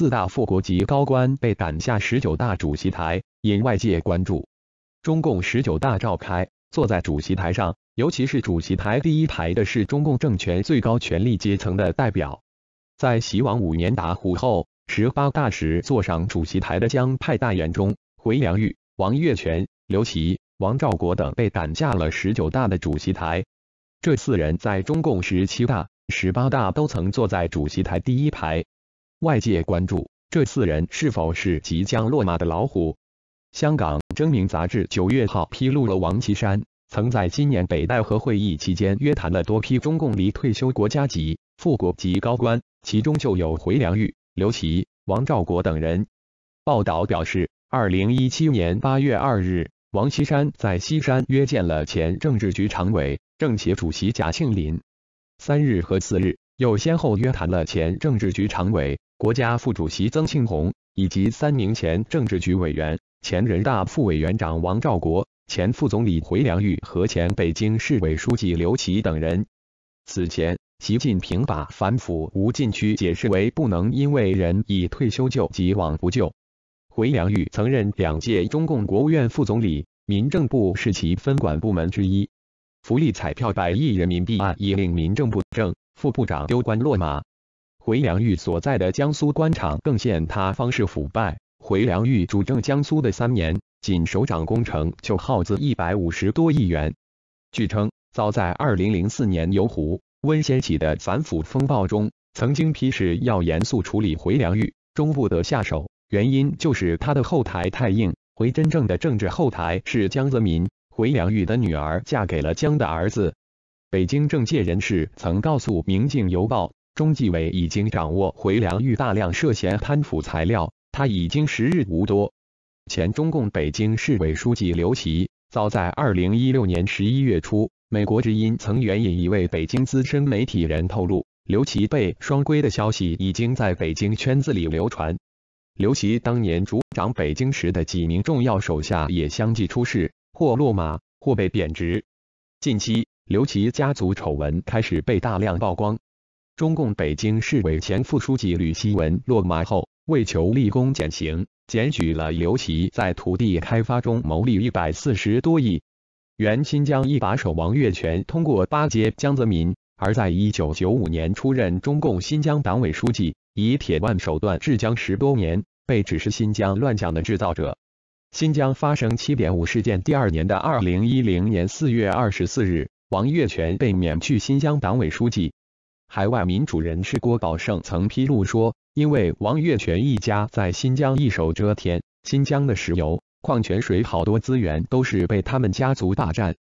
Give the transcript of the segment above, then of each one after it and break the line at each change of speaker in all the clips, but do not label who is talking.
四大副国级高官被赶下十九大主席台，引外界关注。中共十九大召开，坐在主席台上，尤其是主席台第一排的是中共政权最高权力阶层的代表。在习王五年打虎后，十八大时坐上主席台的江派大员中，回良玉、王岳泉、刘奇、王兆国等被赶下了十九大的主席台。这四人在中共十七大、十八大都曾坐在主席台第一排。外界关注这四人是否是即将落马的老虎。香港《争鸣》杂志九月号披露了王岐山曾在今年北戴河会议期间约谈了多批中共离退休国家级、副国级高官，其中就有回良玉、刘琦、王兆国等人。报道表示，二零一七年八月二日，王岐山在西山约见了前政治局常委、政协主席贾庆林；三日和四日又先后约谈了前政治局常委。国家副主席曾庆红以及三名前政治局委员、前人大副委员长王兆国、前副总理回良玉和前北京市委书记刘奇等人。此前，习近平把反腐无禁区解释为不能因为人已退休就既往不咎。回良玉曾任两届中共国务院副总理，民政部是其分管部门之一。福利彩票百亿人民币案已令民政部正副部长丢官落马。回良玉所在的江苏官场更现他方式腐败。回良玉主政江苏的三年，仅首长工程就耗资一百五十多亿元。据称，早在二零零四年由胡温掀起的反腐风暴中，曾经批示要严肃处理回良玉，终不得下手，原因就是他的后台太硬。回真正的政治后台是江泽民。回良玉的女儿嫁给了江的儿子。北京政界人士曾告诉《明镜》邮报。中纪委已经掌握回良玉大量涉嫌贪腐材料，他已经时日无多。前中共北京市委书记刘奇，早在二零一六年十一月初，《美国之音》曾援引一位北京资深媒体人透露，刘奇被双规的消息已经在北京圈子里流传。刘奇当年主掌北京时的几名重要手下也相继出事或落马或被贬职。近期，刘奇家族丑闻开始被大量曝光。中共北京市委前副书记吕锡文落马后，为求立功减刑，检举了刘奇在土地开发中牟利一百四十多亿。原新疆一把手王乐泉通过巴结江泽民，而在一九九五年出任中共新疆党委书记，以铁腕手段治疆十多年，被指是新疆乱讲的制造者。新疆发生七点五事件第二年的二零一零年四月二十四日，王乐泉被免去新疆党委书记。海外民主人士郭宝胜曾披露说，因为王月泉一家在新疆一手遮天，新疆的石油、矿泉水好多资源都是被他们家族霸占。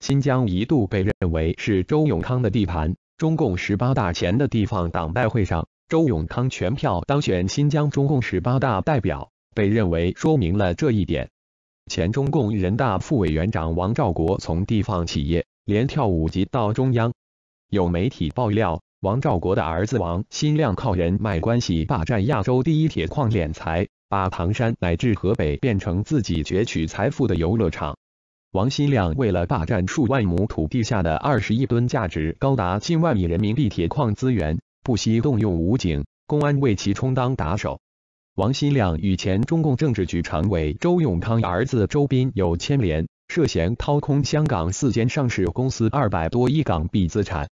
新疆一度被认为是周永康的地盘。中共十八大前的地方党代会上，周永康全票当选新疆中共十八大代表，被认为说明了这一点。前中共人大副委员长王兆国从地方企业连跳五级到中央，有媒体爆料。王兆国的儿子王新亮靠人脉关系霸占亚洲第一铁矿敛财，把唐山乃至河北变成自己攫取财富的游乐场。王新亮为了霸占数万亩土地下的二十亿吨价值高达近万亿人民币铁矿资源，不惜动用武警、公安为其充当打手。王新亮与前中共政治局常委周永康儿子周斌有牵连，涉嫌掏空香港四间上市公司二百多亿港币资产。